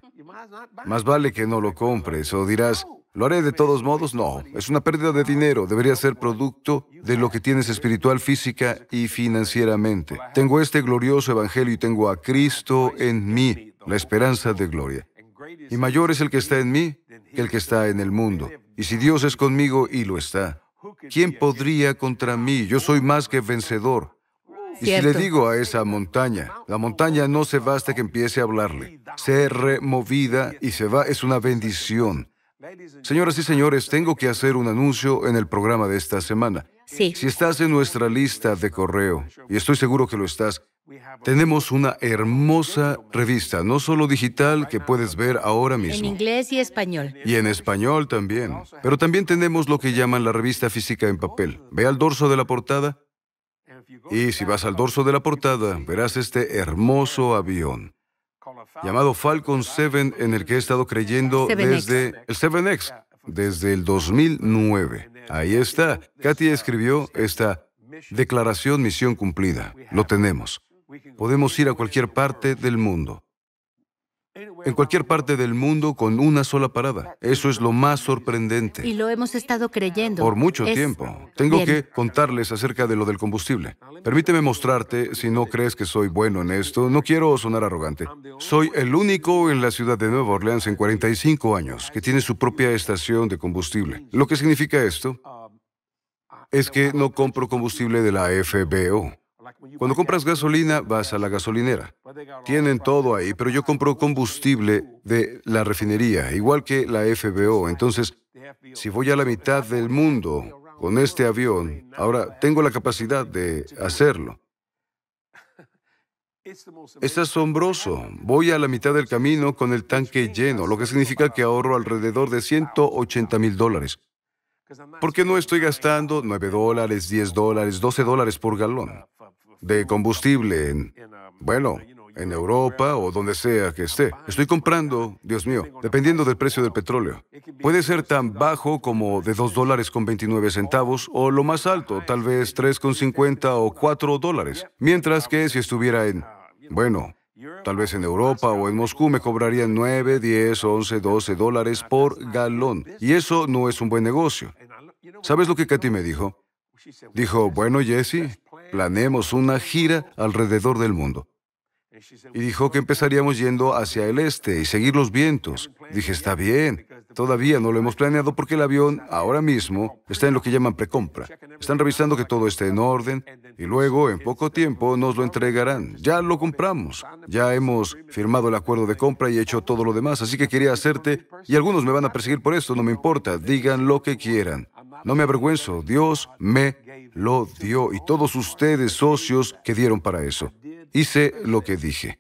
Más vale que no lo compres o dirás, ¿Lo haré de todos modos? No. Es una pérdida de dinero. Debería ser producto de lo que tienes espiritual, física y financieramente. Tengo este glorioso evangelio y tengo a Cristo en mí, la esperanza de gloria. Y mayor es el que está en mí que el que está en el mundo. Y si Dios es conmigo y lo está, ¿quién podría contra mí? Yo soy más que vencedor. Y si le digo a esa montaña, la montaña no se basta que empiece a hablarle, se removida y se va, es una bendición. Señoras y señores, tengo que hacer un anuncio en el programa de esta semana. Si estás en nuestra lista de correo, y estoy seguro que lo estás, tenemos una hermosa revista, no solo digital, que puedes ver ahora mismo. En inglés y español. Y en español también. Pero también tenemos lo que llaman la revista física en papel. Ve al dorso de la portada. Y si vas al dorso de la portada, verás este hermoso avión llamado Falcon 7 en el que he estado creyendo desde el 7X, desde el 2009. Ahí está. Katy escribió esta declaración misión cumplida. Lo tenemos. Podemos ir a cualquier parte del mundo en cualquier parte del mundo con una sola parada. Eso es lo más sorprendente. Y lo hemos estado creyendo. Por mucho tiempo. Tengo que contarles acerca de lo del combustible. Permíteme mostrarte, si no crees que soy bueno en esto, no quiero sonar arrogante. Soy el único en la ciudad de Nueva Orleans en 45 años que tiene su propia estación de combustible. Lo que significa esto es que no compro combustible de la FBO. Cuando compras gasolina, vas a la gasolinera. Tienen todo ahí, pero yo compro combustible de la refinería, igual que la FBO. Entonces, si voy a la mitad del mundo con este avión, ahora tengo la capacidad de hacerlo. Es asombroso. Voy a la mitad del camino con el tanque lleno, lo que significa que ahorro alrededor de 180 mil dólares. ¿Por qué no estoy gastando 9 dólares, 10 dólares, 12 dólares por galón de combustible en, bueno, en Europa o donde sea que esté. Estoy comprando, Dios mío, dependiendo del precio del petróleo. Puede ser tan bajo como de 2 dólares con 29 centavos o lo más alto, tal vez 3,50 o 4 dólares. Mientras que si estuviera en, bueno, tal vez en Europa o en Moscú me cobrarían 9, 10, 11, 12 dólares por galón. Y eso no es un buen negocio. ¿Sabes lo que Katy me dijo? Dijo, bueno, Jesse, planeemos una gira alrededor del mundo. Y dijo que empezaríamos yendo hacia el este y seguir los vientos. Dije, está bien, todavía no lo hemos planeado porque el avión ahora mismo está en lo que llaman precompra. Están revisando que todo esté en orden y luego en poco tiempo nos lo entregarán. Ya lo compramos, ya hemos firmado el acuerdo de compra y hecho todo lo demás, así que quería hacerte, y algunos me van a perseguir por esto, no me importa, digan lo que quieran. No me avergüenzo, Dios me lo dio y todos ustedes socios que dieron para eso. Hice lo que dije.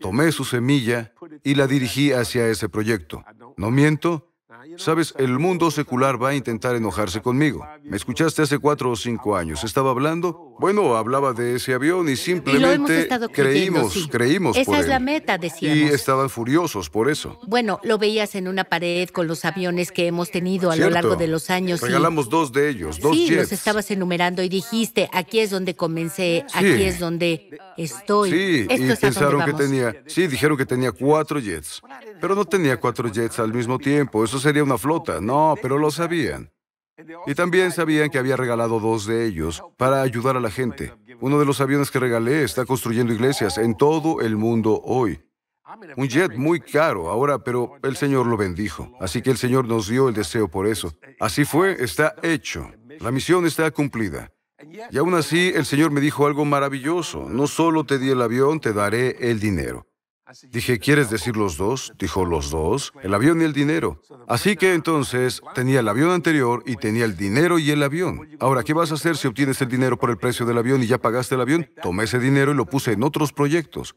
Tomé su semilla y la dirigí hacia ese proyecto. No miento, Sabes, el mundo secular va a intentar enojarse conmigo. ¿Me escuchaste hace cuatro o cinco años? ¿Estaba hablando? Bueno, hablaba de ese avión y simplemente creímos, creímos. Esa es la meta, decíamos. Y estaban furiosos por eso. Bueno, lo veías en una pared con los aviones que hemos tenido a lo largo de los años. Regalamos dos de ellos, dos sí, los estabas enumerando y dijiste, aquí es donde comencé, aquí es donde estoy. Sí, y pensaron que tenía, sí, dijeron que tenía cuatro jets, pero no tenía cuatro jets al mismo tiempo. Eso sería una flota, no, pero lo sabían. Y también sabían que había regalado dos de ellos para ayudar a la gente. Uno de los aviones que regalé está construyendo iglesias en todo el mundo hoy. Un jet muy caro ahora, pero el Señor lo bendijo. Así que el Señor nos dio el deseo por eso. Así fue, está hecho. La misión está cumplida. Y aún así, el Señor me dijo algo maravilloso. No solo te di el avión, te daré el dinero. Dije, ¿quieres decir los dos? Dijo, los dos, el avión y el dinero. Así que entonces tenía el avión anterior y tenía el dinero y el avión. Ahora, ¿qué vas a hacer si obtienes el dinero por el precio del avión y ya pagaste el avión? Tomé ese dinero y lo puse en otros proyectos.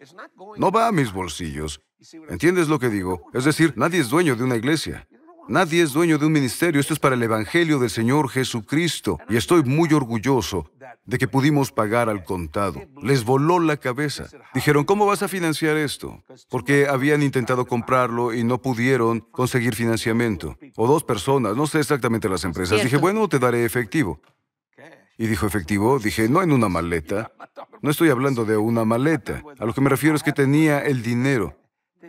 No va a mis bolsillos. ¿Entiendes lo que digo? Es decir, nadie es dueño de una iglesia. Nadie es dueño de un ministerio, esto es para el Evangelio del Señor Jesucristo. Y estoy muy orgulloso de que pudimos pagar al contado. Les voló la cabeza. Dijeron, ¿cómo vas a financiar esto? Porque habían intentado comprarlo y no pudieron conseguir financiamiento. O dos personas, no sé exactamente las empresas. Dije, bueno, te daré efectivo. Y dijo efectivo, dije, no en una maleta. No estoy hablando de una maleta. A lo que me refiero es que tenía el dinero.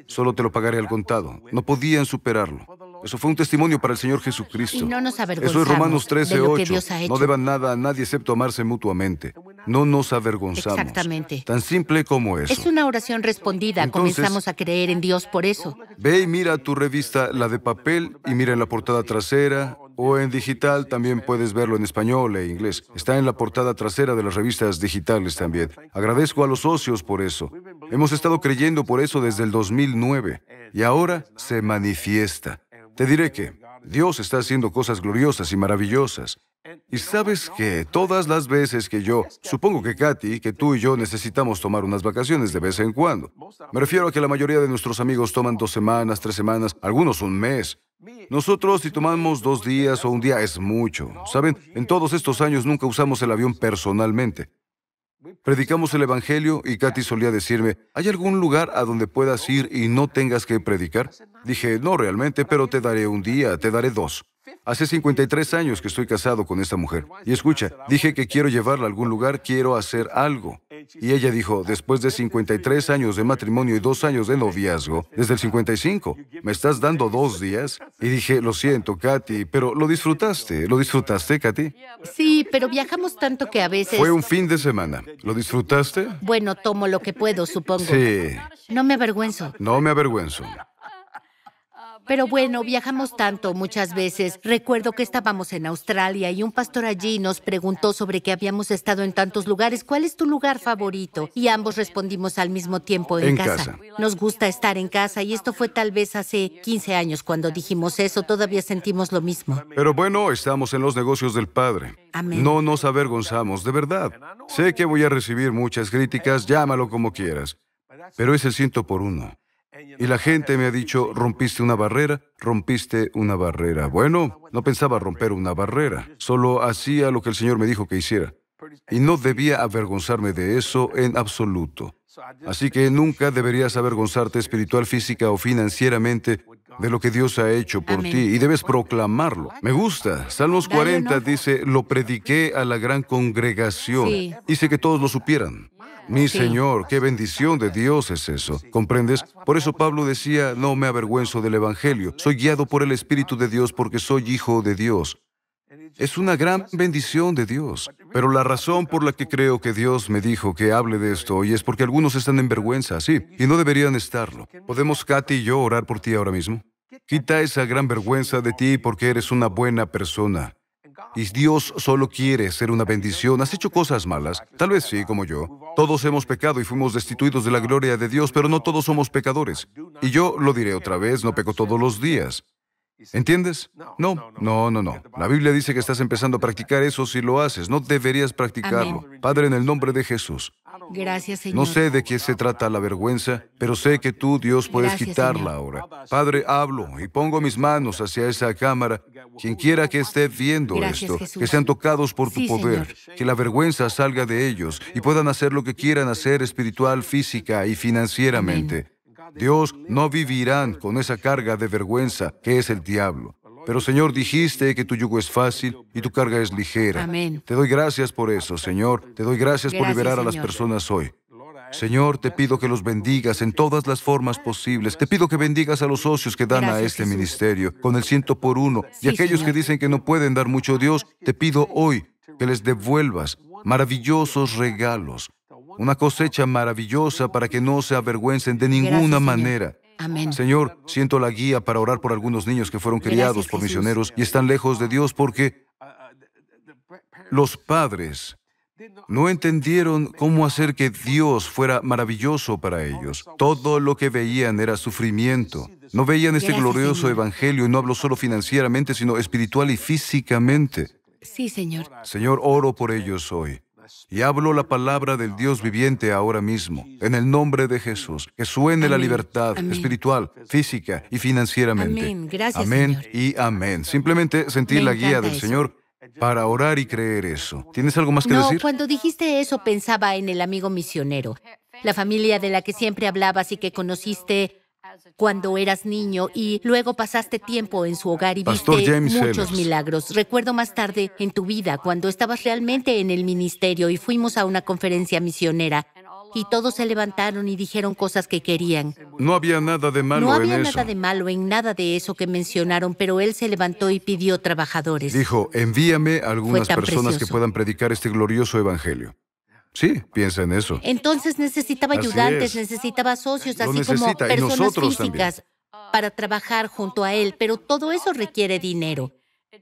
Solo te lo pagaré al contado. No podían superarlo. Eso fue un testimonio para el Señor Jesucristo. no nos avergonzamos Eso es Romanos 13, No deban nada a nadie excepto amarse mutuamente. No nos avergonzamos. Exactamente. Tan simple como eso. Es una oración respondida. Comenzamos a creer en Dios por eso. Ve y mira tu revista, la de papel, y mira en la portada trasera, o en digital también puedes verlo en español e inglés. Está en la portada trasera de las revistas digitales también. Agradezco a los socios por eso. Hemos estado creyendo por eso desde el 2009 y ahora se manifiesta. Te diré que Dios está haciendo cosas gloriosas y maravillosas. Y sabes que todas las veces que yo, supongo que Katy, que tú y yo necesitamos tomar unas vacaciones de vez en cuando, me refiero a que la mayoría de nuestros amigos toman dos semanas, tres semanas, algunos un mes. Nosotros si tomamos dos días o un día es mucho. Saben, en todos estos años nunca usamos el avión personalmente. Predicamos el Evangelio y Katy solía decirme, ¿hay algún lugar a donde puedas ir y no tengas que predicar? Dije, no realmente, pero te daré un día, te daré dos. Hace 53 años que estoy casado con esta mujer. Y escucha, dije que quiero llevarla a algún lugar, quiero hacer algo. Y ella dijo, después de 53 años de matrimonio y dos años de noviazgo, desde el 55, ¿me estás dando dos días? Y dije, lo siento, Katy, pero lo disfrutaste. ¿Lo disfrutaste, Katy? Sí, pero viajamos tanto que a veces... Fue un fin de semana. ¿Lo disfrutaste? Bueno, tomo lo que puedo, supongo. Sí. No me avergüenzo. No me avergüenzo. Pero bueno, viajamos tanto muchas veces. Recuerdo que estábamos en Australia y un pastor allí nos preguntó sobre que habíamos estado en tantos lugares. ¿Cuál es tu lugar favorito? Y ambos respondimos al mismo tiempo en, casa. Nos gusta estar en casa y esto fue tal vez hace 15 años cuando dijimos eso. Todavía sentimos lo mismo. Pero bueno, estamos en los negocios del Padre. No nos avergonzamos, de verdad. Sé que voy a recibir muchas críticas, llámalo como quieras, pero ese siento por uno y la gente me ha dicho, rompiste una barrera, rompiste una barrera. Bueno, no pensaba romper una barrera, solo hacía lo que el Señor me dijo que hiciera. Y no debía avergonzarme de eso en absoluto. Así que nunca deberías avergonzarte espiritual, física o financieramente de lo que Dios ha hecho por ti y debes proclamarlo. Me gusta. Salmos 40 dice, lo prediqué a la gran congregación. Hice que todos lo supieran. Mi Señor, qué bendición de Dios es eso. ¿Comprendes? Por eso Pablo decía, no me avergüenzo del Evangelio, soy guiado por el Espíritu de Dios porque soy hijo de Dios. Es una gran bendición de Dios. Pero la razón por la que creo que Dios me dijo que hable de esto hoy es porque algunos están en vergüenza, sí, y no deberían estarlo. ¿Podemos, Katy y yo, orar por ti ahora mismo? Quita esa gran vergüenza de ti porque eres una buena persona. Y Dios solo quiere ser una bendición. Has hecho cosas malas, tal vez sí, como yo. Todos hemos pecado y fuimos destituidos de la gloria de Dios, pero no todos somos pecadores. Y yo lo diré otra vez, no peco todos los días. ¿Entiendes? No, no, no, no. La Biblia dice que estás empezando a practicar eso si lo haces. No deberías practicarlo. Padre, en el nombre de Jesús. Gracias, Señor. No sé de qué se trata la vergüenza, pero sé que tú, Dios, puedes quitarla ahora. Padre, hablo y pongo mis manos hacia esa cámara. Quien quiera que esté viendo esto, que sean tocados por tu poder, que la vergüenza salga de ellos y puedan hacer lo que quieran hacer espiritual, física y financieramente. Dios, no vivirán con esa carga de vergüenza que es el diablo. Pero Señor, dijiste que tu yugo es fácil y tu carga es ligera. Te doy gracias por eso, Señor. Te doy gracias, por liberar a las personas hoy. Señor, te pido que los bendigas en todas las formas posibles. Te pido que bendigas a los socios que dan a este ministerio con el ciento por uno. y aquellos que dicen que no pueden dar mucho a Dios, te pido hoy que les devuelvas maravillosos regalos una cosecha maravillosa para que no se avergüencen de ninguna manera. Señor, siento la guía para orar por algunos niños que fueron criados por misioneros y están lejos de Dios porque los padres no entendieron cómo hacer que Dios fuera maravilloso para ellos. Todo lo que veían era sufrimiento. No veían este glorioso evangelio y no hablo solo financieramente, sino espiritual y físicamente. Sí, Señor. Señor, oro por ellos hoy. Y hablo la palabra del Dios viviente ahora mismo, en el nombre de Jesús, que suene la libertad espiritual, física y financieramente. Amén, Gracias, amén y amén. Simplemente sentí la guía del Señor para orar y creer eso. ¿Tienes algo más que no, decir? Cuando dijiste eso pensaba en el amigo misionero, la familia de la que siempre hablabas y que conociste cuando eras niño y luego pasaste tiempo en su hogar y viste muchos milagros. Recuerdo más tarde en tu vida cuando estabas realmente en el ministerio y fuimos a una conferencia misionera y todos se levantaron y dijeron cosas que querían. No había nada de malo en eso. No había nada de malo en nada de eso que mencionaron, pero él se levantó y pidió trabajadores. Dijo, envíame algunas personas que puedan predicar este glorioso evangelio. Sí, piensa en eso. Entonces necesitaba ayudantes, necesitaba socios, así como personas físicas para trabajar junto a él, pero todo eso requiere dinero.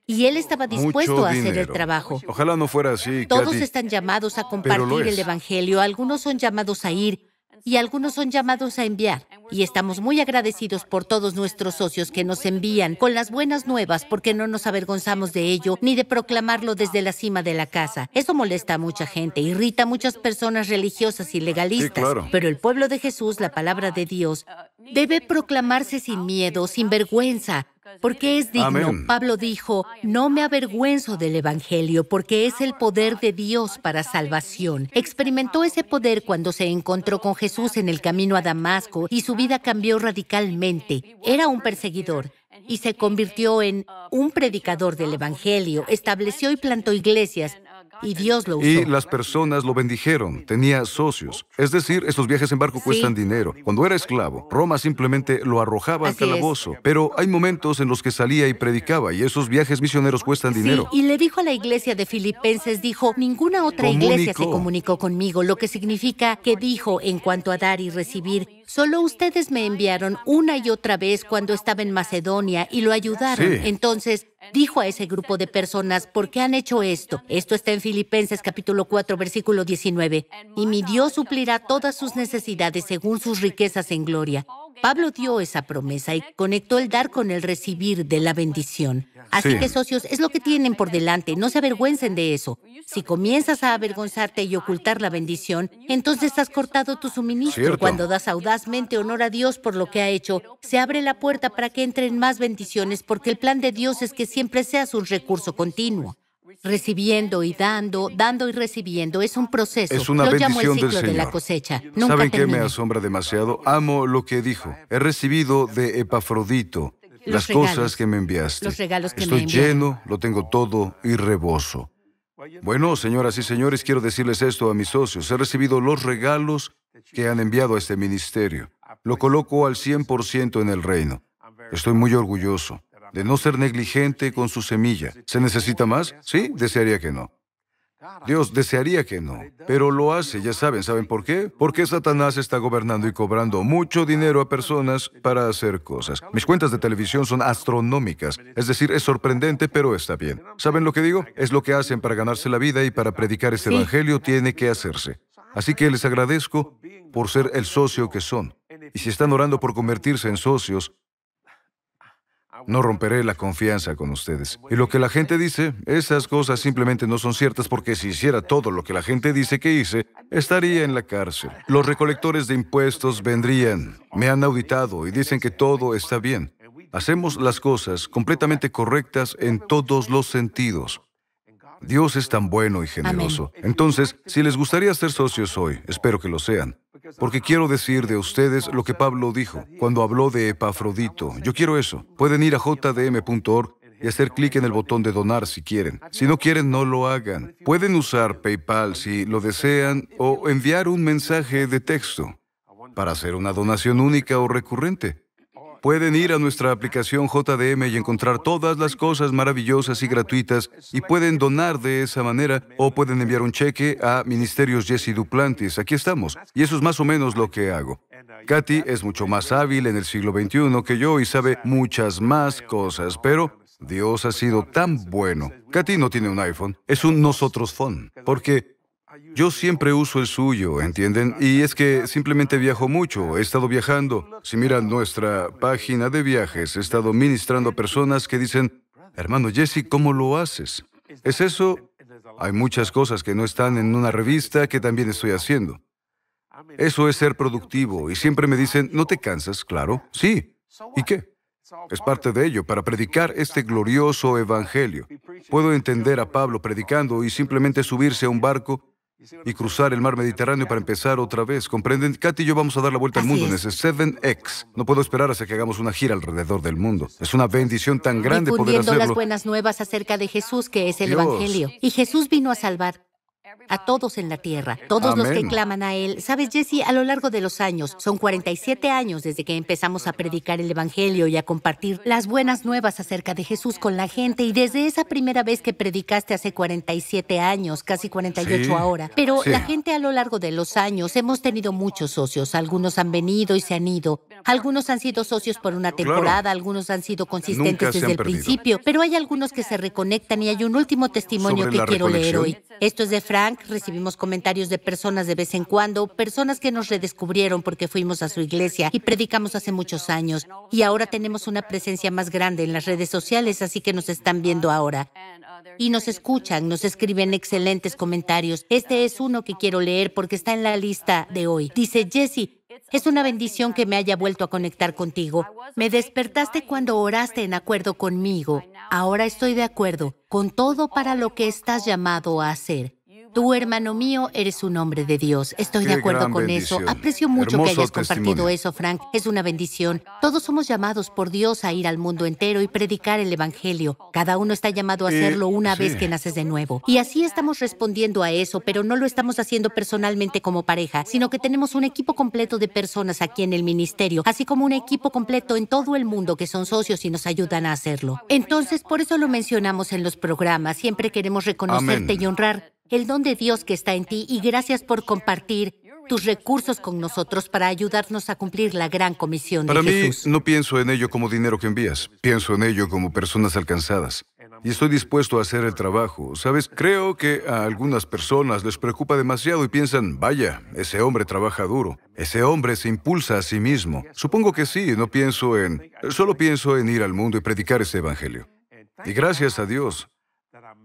Y él estaba dispuesto a hacer el trabajo. Ojalá no fuera así. Todos están llamados a compartir el Evangelio, algunos son llamados a ir y algunos son llamados a enviar y estamos muy agradecidos por todos nuestros socios que nos envían con las buenas nuevas porque no nos avergonzamos de ello ni de proclamarlo desde la cima de la casa. Eso molesta a mucha gente, irrita a muchas personas religiosas y legalistas. Pero el pueblo de Jesús, la palabra de Dios, debe proclamarse sin miedo, sin vergüenza, porque es digno. Pablo dijo, no me avergüenzo del Evangelio, porque es el poder de Dios para salvación. Experimentó ese poder cuando se encontró con Jesús en el camino a Damasco y su vida cambió radicalmente. Era un perseguidor y se convirtió en un predicador del Evangelio. Estableció y plantó iglesias y Dios lo usó. Y las personas lo bendijeron, tenía socios. Es decir, estos viajes en barco cuestan dinero. Cuando era esclavo, Roma simplemente lo arrojaba al calabozo. Pero hay momentos en los que salía y predicaba y esos viajes misioneros cuestan dinero. Y le dijo a la iglesia de Filipenses, dijo, ninguna otra iglesia se comunicó conmigo, lo que significa que dijo en cuanto a dar y recibir, solo ustedes me enviaron una y otra vez cuando estaba en Macedonia y lo ayudaron. Entonces, dijo a ese grupo de personas, ¿por qué han hecho esto? Esto está en Filipenses capítulo 4, versículo 19. Y mi Dios suplirá todas sus necesidades según sus riquezas en gloria. Pablo dio esa promesa y conectó el dar con el recibir de la bendición. Así que socios, es lo que tienen por delante, no se avergüencen de eso. Si comienzas a avergonzarte y ocultar la bendición, entonces has cortado tu suministro. Cuando das audazmente honor a Dios por lo que ha hecho, se abre la puerta para que entren más bendiciones porque el plan de Dios es que siempre seas un recurso continuo recibiendo y dando, dando y recibiendo. Es un proceso. Es una bendición llamo el ciclo del Señor. de la cosecha. Nunca ¿Saben qué me asombra demasiado? Amo lo que dijo. He recibido de Epafrodito las cosas que me enviaste. Los regalos que Estoy lleno, lo tengo todo y reboso. Bueno, señoras y señores, quiero decirles esto a mis socios. He recibido los regalos que han enviado a este ministerio. Lo coloco al 100% en el reino. Estoy muy orgulloso de no ser negligente con su semilla. ¿Se necesita más? Sí, desearía que no. Dios desearía que no, pero lo hace, ya saben, ¿saben por qué? Porque Satanás está gobernando y cobrando mucho dinero a personas para hacer cosas. Mis cuentas de televisión son astronómicas, es decir, es sorprendente, pero está bien. ¿Saben lo que digo? Es lo que hacen para ganarse la vida y para predicar este evangelio tiene que hacerse. Así que les agradezco por ser el socio que son. Y si están orando por convertirse en socios, no romperé la confianza con ustedes. Y lo que la gente dice, esas cosas simplemente no son ciertas porque si hiciera todo lo que la gente dice que hice, estaría en la cárcel. Los recolectores de impuestos vendrían, me han auditado y dicen que todo está bien. Hacemos las cosas completamente correctas en todos los sentidos. Dios es tan bueno y generoso. Entonces, si les gustaría ser socios hoy, espero que lo sean. Porque quiero decir de ustedes lo que Pablo dijo cuando habló de Epafrodito. Yo quiero eso. Pueden ir a jdm.org y hacer clic en el botón de donar si quieren. Si no quieren, no lo hagan. Pueden usar PayPal si lo desean o enviar un mensaje de texto para hacer una donación única o recurrente. Pueden ir a nuestra aplicación JDM y encontrar todas las cosas maravillosas y gratuitas y pueden donar de esa manera o pueden enviar un cheque a Ministerios Jesse Duplantis. Aquí estamos. Y eso es más o menos lo que hago. Katy es mucho más hábil en el siglo XXI que yo y sabe muchas más cosas, pero Dios ha sido tan bueno. Katy no tiene un iPhone, es un nosotros phone, porque yo siempre uso el suyo, ¿entienden? Y es que simplemente viajo mucho, he estado viajando. Si miran nuestra página de viajes, he estado ministrando a personas que dicen, hermano Jesse, ¿cómo lo haces? ¿Es eso? Hay muchas cosas que no están en una revista que también estoy haciendo. Eso es ser productivo y siempre me dicen, ¿no te cansas? Claro, sí. ¿Y qué? Es parte de ello, para predicar este glorioso evangelio. Puedo entender a Pablo predicando y simplemente subirse a un barco y cruzar el mar Mediterráneo para empezar otra vez. ¿Comprenden? Katy y yo vamos a dar la vuelta al mundo en ese 7X. No puedo esperar hasta que hagamos una gira alrededor del mundo. Es una bendición tan grande poder hacerlo. las buenas nuevas acerca de Jesús, que es el Evangelio. Y Jesús vino a salvar a todos en la tierra, todos los que claman a Él. Sabes, Jesse, a lo largo de los años, son 47 años desde que empezamos a predicar el Evangelio y a compartir las buenas nuevas acerca de Jesús con la gente. Y desde esa primera vez que predicaste hace 47 años, casi 48 ahora, pero la gente a lo largo de los años hemos tenido muchos socios. Algunos han venido y se han ido, pues, algunos han sido socios por una temporada, algunos han sido consistentes desde el principio, pero hay algunos que se reconectan y hay un último testimonio que quiero leer hoy. Esto es de Frank, recibimos comentarios de personas de vez en cuando, personas que nos redescubrieron porque fuimos a su iglesia y predicamos hace muchos años. Y ahora tenemos una presencia más grande en las redes sociales, así que nos están viendo ahora. Y nos escuchan, nos escriben excelentes comentarios. Este es uno que quiero leer porque está en la lista de hoy. Dice Jesse, es una bendición que me haya vuelto a conectar contigo. Me despertaste cuando oraste en acuerdo conmigo. Ahora estoy de acuerdo con todo para lo que estás llamado a hacer. Tu hermano mío, eres un hombre de Dios. Estoy de acuerdo con eso. Aprecio mucho que hayas compartido eso, Frank. Es una bendición. Todos somos llamados por Dios a ir al mundo entero y predicar el Evangelio. Cada uno está llamado a eh, hacerlo una vez que naces de nuevo. Y así estamos respondiendo a eso, pero no lo estamos haciendo personalmente como pareja, sino que tenemos un equipo completo de personas aquí en el ministerio, así como un equipo completo en todo el mundo que son socios y nos ayudan a hacerlo. Entonces, por eso lo mencionamos en los programas. Siempre queremos reconocerte y honrar el don de Dios que está en ti y gracias por compartir tus recursos con nosotros para ayudarnos a cumplir la gran comisión de para mí, no pienso en ello como dinero que envías, pienso en ello como personas alcanzadas. Y estoy dispuesto a hacer el trabajo. Sabes, creo que a algunas personas les preocupa demasiado y piensan, vaya, ese hombre trabaja duro, ese hombre se impulsa a sí mismo. Supongo que sí, no pienso en... Solo pienso en ir al mundo y predicar ese evangelio. Y gracias a Dios,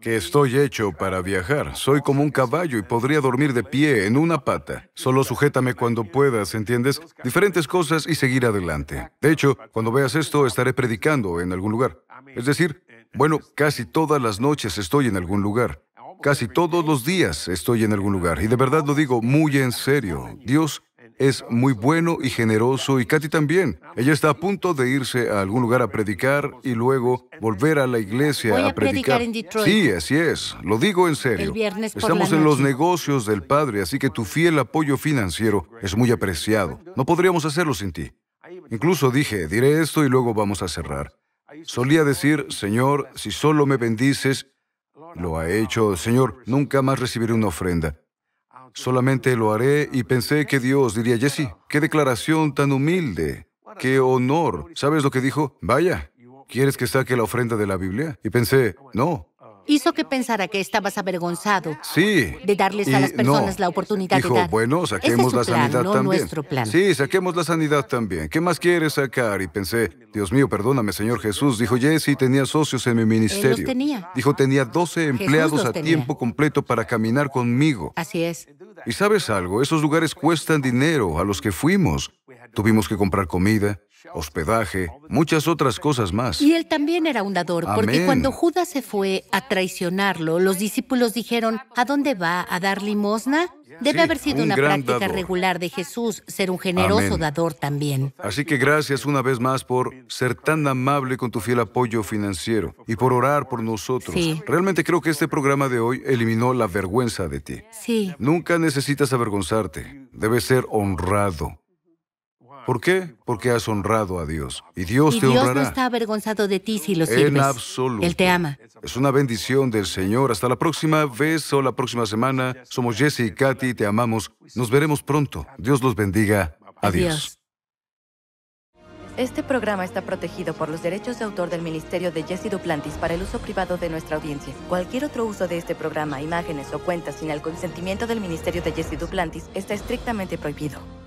que estoy hecho para viajar. Soy como un caballo y podría dormir de pie en una pata. Solo sujétame cuando puedas, ¿entiendes? Diferentes cosas y seguir adelante. De hecho, cuando veas esto, estaré predicando en algún lugar. Es decir, bueno, casi todas las noches estoy en algún lugar. Casi todos los días estoy en algún lugar. Y de verdad lo digo muy en serio. Dios es muy bueno y generoso y Katy también. Ella está a punto de irse a algún lugar a predicar y luego volver a la iglesia a, predicar. Sí, así es. Lo digo en serio. El viernes Estamos en los negocios del Padre, así que tu fiel apoyo financiero es muy apreciado. No podríamos hacerlo sin ti. Incluso dije, diré esto y luego vamos a cerrar. Solía decir, Señor, si solo me bendices, lo ha hecho, Señor, nunca más recibiré una ofrenda. Solamente lo haré y pensé que Dios diría, Jesse, qué declaración tan humilde, qué honor. ¿Sabes lo que dijo? Vaya, ¿quieres que saque la ofrenda de la Biblia? Y pensé, no, hizo que pensara que estabas avergonzado sí, de darles a las personas la oportunidad de de Dijo, bueno, saquemos la sanidad también. Sí, saquemos la sanidad también. ¿Qué más quieres sacar? Y pensé, Dios mío, perdóname, Señor Jesús. Dijo, Jesse, tenía socios en mi ministerio. Él los tenía. Dijo, tenía 12 empleados a tiempo completo para caminar conmigo. Así es. Y sabes algo, esos lugares cuestan dinero a los que fuimos. Tuvimos que comprar comida, hospedaje, muchas otras cosas más. Y él también era un dador, porque cuando Judas se fue a traicionarlo, los discípulos dijeron, ¿a dónde va? ¿A dar limosna? Debe haber sido una práctica regular de Jesús, ser un generoso dador también. Así que gracias una vez más por ser tan amable con tu fiel apoyo financiero y por orar por nosotros. Realmente creo que este programa de hoy eliminó la vergüenza de ti. Sí. Nunca necesitas avergonzarte. Debes ser honrado. ¿Por qué? Porque has honrado a Dios y Dios te honrará. Dios no está avergonzado de ti si lo sirves. En absoluto. Él te ama. Es una bendición del Señor. Hasta la próxima vez o la próxima semana. Somos Jesse y Katy, te amamos. Nos veremos pronto. Dios los bendiga. Adiós. Este programa está protegido por los derechos de autor del Ministerio de Jesse Duplantis para el uso privado de nuestra audiencia. Cualquier otro uso de este programa, imágenes o cuentas sin el consentimiento del Ministerio de Jesse Duplantis está estrictamente prohibido.